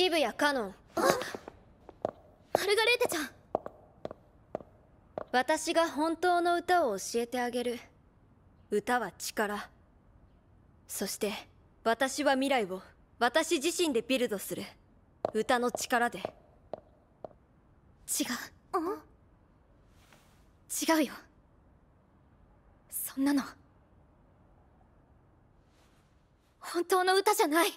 渋谷カノンあマルガレーテちゃん私が本当の歌を教えてあげる歌は力そして私は未来を私自身でビルドする歌の力で違う違うよそんなの本当の歌じゃない